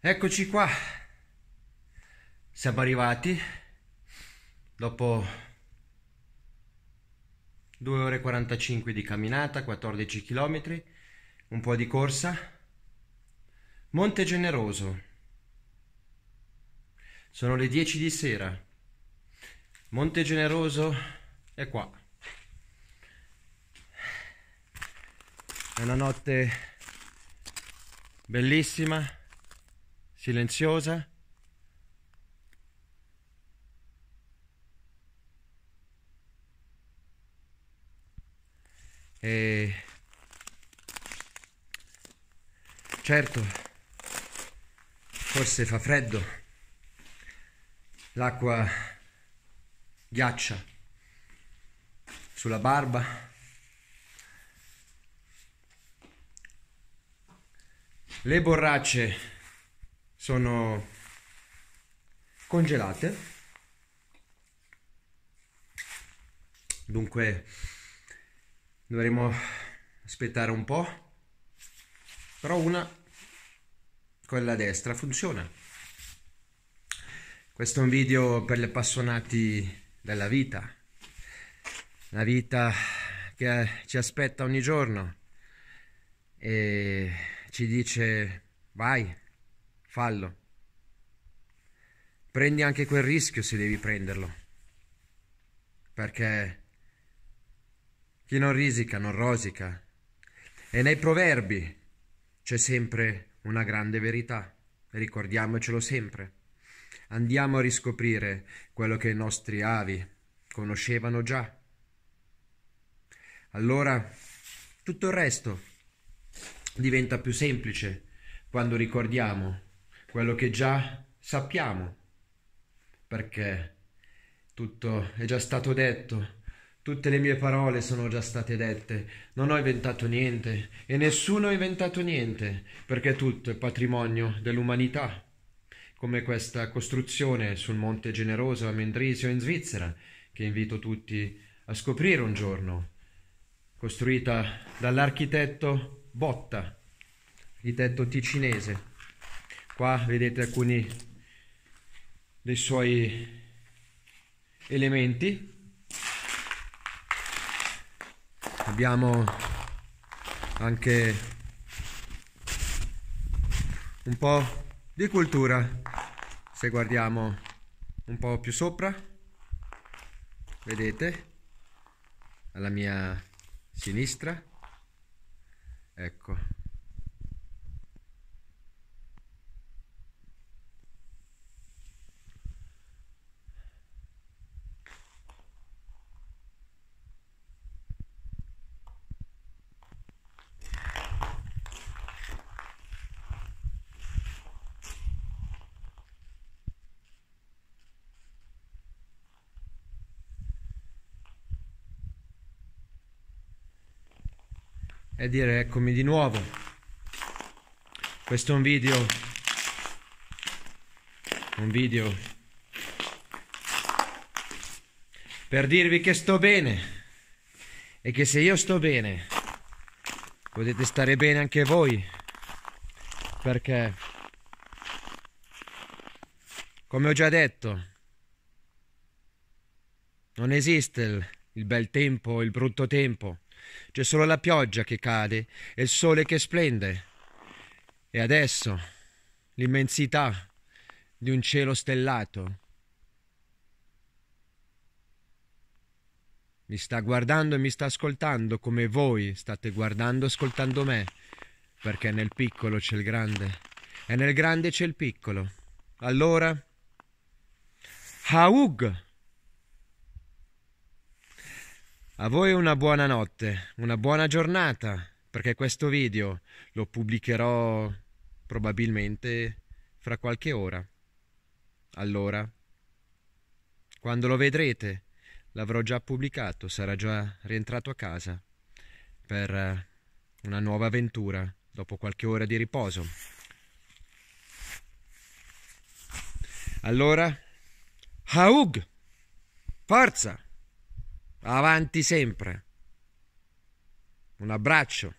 Eccoci qua, siamo arrivati dopo 2 ore 45 di camminata, 14 km, un po' di corsa. Monte Generoso, sono le 10 di sera, Monte Generoso è qua. È una notte bellissima silenziosa. E certo, forse fa freddo, l'acqua ghiaccia sulla barba. Le borracce sono congelate dunque dovremo aspettare un po' però una quella destra funziona questo è un video per gli appassionati della vita la vita che ci aspetta ogni giorno e ci dice vai fallo. Prendi anche quel rischio se devi prenderlo. Perché chi non risica non rosica. E nei proverbi c'è sempre una grande verità. Ricordiamocelo sempre. Andiamo a riscoprire quello che i nostri avi conoscevano già. Allora tutto il resto diventa più semplice quando ricordiamo quello che già sappiamo, perché tutto è già stato detto, tutte le mie parole sono già state dette, non ho inventato niente e nessuno ha inventato niente, perché tutto è patrimonio dell'umanità, come questa costruzione sul Monte Generoso a Mendrisio in Svizzera, che invito tutti a scoprire un giorno, costruita dall'architetto Botta, architetto ticinese. Qua vedete alcuni dei suoi elementi. Abbiamo anche un po' di cultura se guardiamo un po' più sopra vedete alla mia sinistra ecco e dire eccomi di nuovo. Questo è un video, un video per dirvi che sto bene e che se io sto bene potete stare bene anche voi perché come ho già detto non esiste il, il bel tempo il brutto tempo c'è solo la pioggia che cade e il sole che splende. E adesso l'immensità di un cielo stellato mi sta guardando e mi sta ascoltando come voi state guardando e ascoltando me, perché nel piccolo c'è il grande e nel grande c'è il piccolo. Allora, Haug! A voi una buona notte, una buona giornata, perché questo video lo pubblicherò probabilmente fra qualche ora. Allora, quando lo vedrete, l'avrò già pubblicato, sarà già rientrato a casa per eh, una nuova avventura dopo qualche ora di riposo. Allora, Haug, forza! Avanti sempre. Un abbraccio.